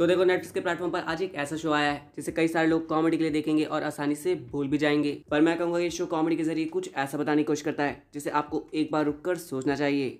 तो देखो नेटफ्लिक्स के प्लेटफॉर्म पर आज एक ऐसा शो आया है जिसे कई सारे लोग कॉमेडी के लिए देखेंगे और आसानी से भूल भी जाएंगे पर मैं कहूंगा ये शो कॉमेडी के जरिए कुछ ऐसा बताने की कोशिश करता है जिसे आपको एक बार रुक कर सोचना चाहिए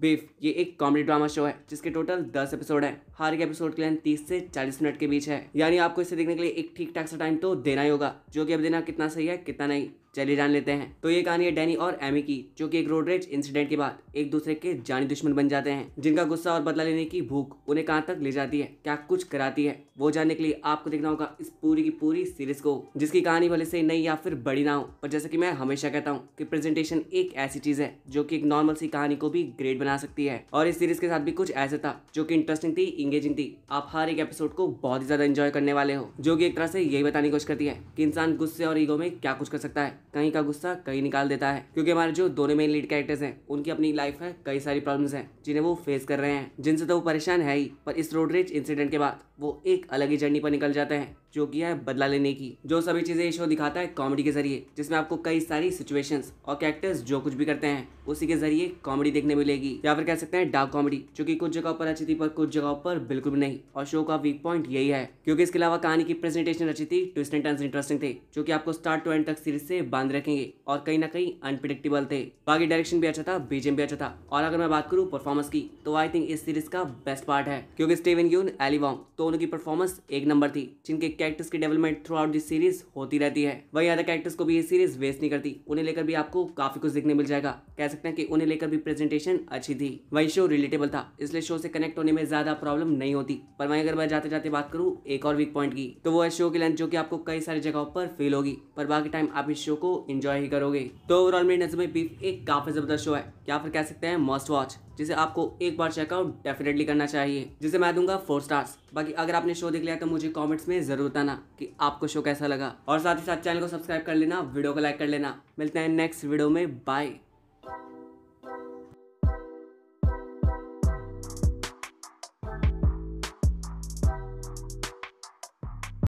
बीफ ये एक कॉमेडी ड्रामा शो है जिसके टोटल 10 एपिसोड है हर एक एपिसोड के लेंथ 30 से 40 मिनट के बीच है यानी आपको इसे देखने के लिए एक ठीक ठाक सा टाइम तो देना ही होगा जो कि अब देना कितना सही है कितना नहीं चलिए जान लेते हैं तो ये कहानी है डैनी और एमी की जो कि एक रोडरेज इंसिडेंट के बाद एक दूसरे के जानी दुश्मन बन जाते हैं जिनका गुस्सा और बदला लेने की भूख उन्हें कहाँ तक ले जाती है क्या कुछ कराती है वो जानने के लिए आपको देखना होगा इस पूरी की पूरी सीरीज को जिसकी कहानी भले से नई या फिर बड़ी ना हो पर जैसे की मैं हमेशा कहता हूँ की प्रेजेंटेशन एक ऐसी चीज है जो की एक नॉर्मल सी कहानी को भी ग्रेट बना सकती है और इस सीरीज के साथ भी कुछ ऐसा था जो की इंटरेस्टिंग थी इंगेजिंग थी आप हर एक एपिसोड को बहुत ही ज्यादा इंजॉय करने वाले हो जो की एक तरह से यही बताने की कोशिश करती है की इंसान गुस्से और ईगो में क्या कुछ कर सकता है कहीं का गुस्सा कहीं निकाल देता है क्योंकि हमारे जो दोनों मेन लीड कैरेक्टर्स हैं उनकी अपनी लाइफ है कई सारी प्रॉब्लम्स हैं जिन्हें वो फेस कर रहे हैं जिनसे तो वो परेशान है ही पर इस रोड इंसिडेंट के बाद वो एक अलग ही जर्नी पर निकल जाते हैं जो कि है बदला लेने की जो सभी चीजें ये शो दिखाता है कॉमेडी के जरिए जिसमें आपको कई सारी सिचुएशंस और कैरेक्टर्स जो कुछ भी करते हैं उसी के जरिए कॉमेडी देखने मिलेगी या फिर कह सकते हैं डार्क कॉमेडी जो कि कुछ जगह पर अच्छी थी पर कुछ जगह पर बिल्कुल भी नहीं और शो का वीक पॉइंट यही है क्योंकि इसके अलावा कहानी की प्रेजेंटेशन अच्छी थी ट्विस्ट एंड टर्न्स इंटरेस्टिंग थे जो कि आपको स्टार्ट टू एंड तक सीरीज से बंद रखेंगे और कहीं ना कहीं अनप्रिडिक्टेबल थे बाकी डायरेक्शन भी अच्छा था बीजेम भी अच्छा था और अगर मैं बात करूँ परफॉर्मेंस की तो आई थिंक इस सीरीज का बेस्ट पार्ट है क्योंकि स्टेवन यून एलिवॉन्ग तो उनकी परफॉर्मेंस एक नंबर थी जिनके कैरेक्टर्स की development throughout this series होती रहती है वही अदर कैरेक्टर्स को भी ये सीरीज वेस्ट नहीं करती उन्हें लेकर भी आपको काफी कुछ देखने मिल जाएगा कह सकते हैं कि उन्हें लेकर भी प्रेजेंटेशन अच्छी थी वही शो रिलेटेबल था इसलिए शो से कनेक्ट होने में ज्यादा प्रॉब्लम नहीं होती पर वहीं अगर मैं जाते जाते बात करूँ एक और वीक पॉइंट की तो वो है शो की लेंथ जो की आपको कई सारी जगहों पर फील होगी पर बाकी टाइम आप इस शो को इन्जॉय ही करोगे तो ओवरऑल मेरी नजर में बीफ एक काफी जबरदस्त शो है या फिर कह सकते हैं मस्ट वॉच जिसे आपको एक बार चेकआउट डेफिनेटली करना चाहिए जिसे मैं दूंगा फोर स्टार्स बाकी अगर आपने शो देख लिया तो मुझे कॉमेंट्स में जरूर बताना कि आपको शो कैसा लगा और साथ ही साथ चैनल को सब्सक्राइब कर लेना वीडियो को लाइक कर लेना मिलते हैं नेक्स्ट वीडियो में बाय